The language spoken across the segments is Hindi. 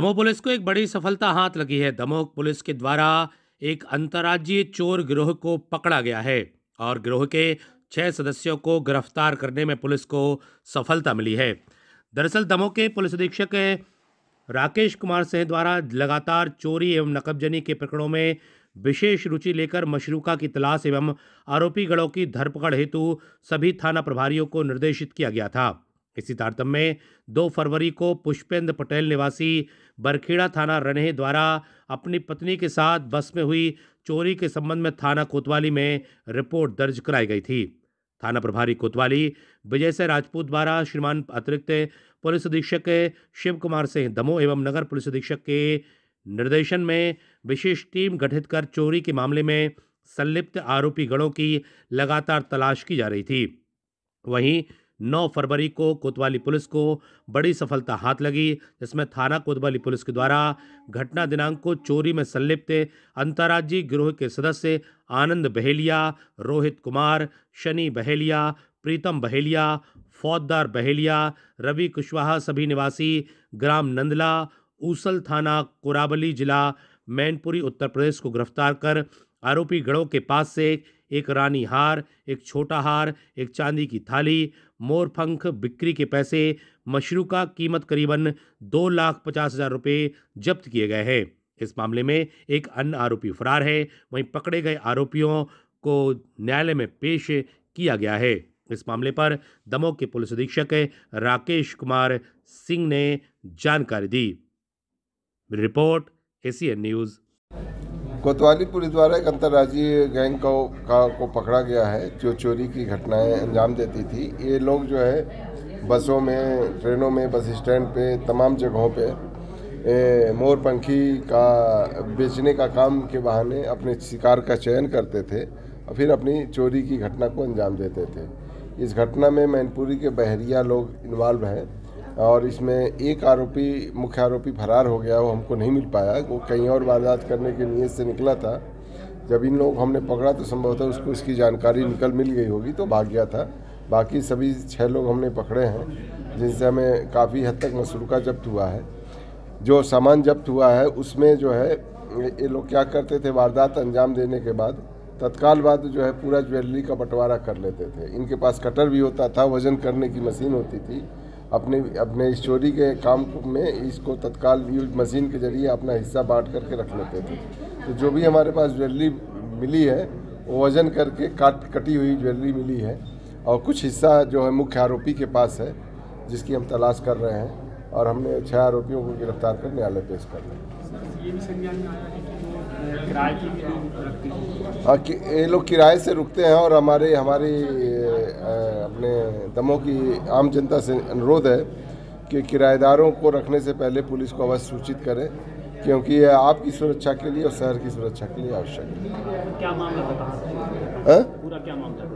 दमोह पुलिस को एक बड़ी सफलता हाथ लगी है दमोह पुलिस के द्वारा एक अंतर्राज्यीय चोर गिरोह को पकड़ा गया है और गिरोह के छह सदस्यों को गिरफ्तार करने में पुलिस को सफलता मिली है दरअसल दमोह के पुलिस अधीक्षक राकेश कुमार सिंह द्वारा लगातार चोरी एवं नकबजनी के प्रकरणों में विशेष रुचि लेकर मशरूका की तलाश एवं आरोपी गढ़ों की धरपकड़ हेतु सभी थाना प्रभारियों को निर्देशित किया गया था इसी तारतम्य में दो फरवरी को पुष्पेंद्र पटेल निवासी बरखेड़ा थाना रनहे द्वारा अपनी पत्नी के साथ बस में हुई चोरी के संबंध में थाना कोतवाली में रिपोर्ट दर्ज कराई गई थी थाना प्रभारी कोतवाली विजय सिंह राजपूत द्वारा श्रीमान अतिरिक्त पुलिस अधीक्षक शिव कुमार सिंह दमोह एवं नगर पुलिस अधीक्षक के निर्देशन में विशेष टीम गठित कर चोरी के मामले में संलिप्त आरोपी गणों की लगातार तलाश की जा रही थी वहीं 9 फरवरी को कोतवाली पुलिस को बड़ी सफलता हाथ लगी जिसमें थाना कोतवाली पुलिस के द्वारा घटना दिनांक को चोरी में संलिप्त अंतर्राज्यीय गिरोह के सदस्य आनंद बहेलिया रोहित कुमार शनि बहेलिया प्रीतम बहेलिया फौजदार बहेलिया रवि कुशवाहा सभी निवासी ग्राम नंदला ऊसल थाना कोराबली जिला मैनपुरी उत्तर प्रदेश को गिरफ्तार कर आरोपी गढ़ों के पास से एक रानी हार एक छोटा हार एक चांदी की थाली पंख बिक्री के पैसे मशरू का कीमत करीबन दो लाख पचास हजार रुपये जब्त किए गए हैं इस मामले में एक अन्य आरोपी फरार है वहीं पकड़े गए आरोपियों को न्यायालय में पेश किया गया है इस मामले पर दमोह के पुलिस अधीक्षक राकेश कुमार सिंह ने जानकारी दी रिपोर्ट एसीएन न्यूज़ कोतवाली पुलिस द्वारा एक अंतर्राज्यीय गैंग को का को पकड़ा गया है जो चोरी की घटनाएं अंजाम देती थी ये लोग जो है बसों में ट्रेनों में बस स्टैंड पे तमाम जगहों पे ए, मोरपंखी का बेचने का काम के बहाने अपने शिकार का चयन करते थे और फिर अपनी चोरी की घटना को अंजाम देते थे इस घटना में मैनपुरी के बहरिया लोग इन्वॉल्व हैं और इसमें एक आरोपी मुख्य आरोपी फरार हो गया वो हमको नहीं मिल पाया वो कहीं और वारदात करने के नीयत से निकला था जब इन लोग हमने पकड़ा तो संभवतः उसको इसकी जानकारी निकल मिल गई होगी तो भाग गया था बाकी सभी छः लोग हमने पकड़े हैं जिनसे हमें काफ़ी हद तक मसरूका जब्त हुआ है जो सामान जब्त हुआ है उसमें जो है ये लोग क्या करते थे वारदात अंजाम देने के बाद तत्काल बाद जो है पूरा ज्वेलरी का बंटवारा कर लेते थे इनके पास कटर भी होता था वज़न करने की मशीन होती थी अपने अपने स्टोरी के काम में इसको तत्काल यूज मशीन के जरिए अपना हिस्सा बांट करके रख लेते थे तो जो भी हमारे पास ज्वेलरी मिली है वो वजन करके काट कटी हुई ज्वेलरी मिली है और कुछ हिस्सा जो है मुख्य आरोपी के पास है जिसकी हम तलाश कर रहे हैं और हमने छः आरोपियों को गिरफ्तार कर न्यायालय पेश कर लिया हाँ, ये लोग किराए से रुकते हैं और हमारे हमारी अपने दमों की आम जनता से अनुरोध है कि किराएदारों को रखने से पहले पुलिस को अवश्य सूचित करें क्योंकि यह आपकी सुरक्षा के लिए और शहर की सुरक्षा के लिए आवश्यक है क्या मामला हाँ? पूरा क्या मामला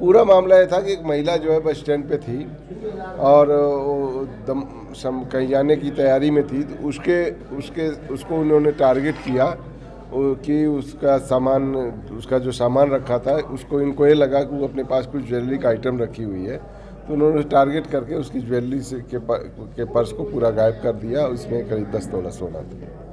पूरा मामला यह था कि एक महिला जो है बस स्टैंड पे थी और दम सम कहीं जाने की तैयारी में थी तो उसके उसके उसको उन्होंने टारगेट किया कि उसका सामान उसका जो सामान रखा था उसको इनको ये लगा कि वो अपने पास कुछ ज्वेलरी का आइटम रखी हुई है तो उन्होंने टारगेट करके उसकी ज्वेलरी से के, के पर्स को पूरा गायब कर दिया उसमें करीब दस तोला सोना था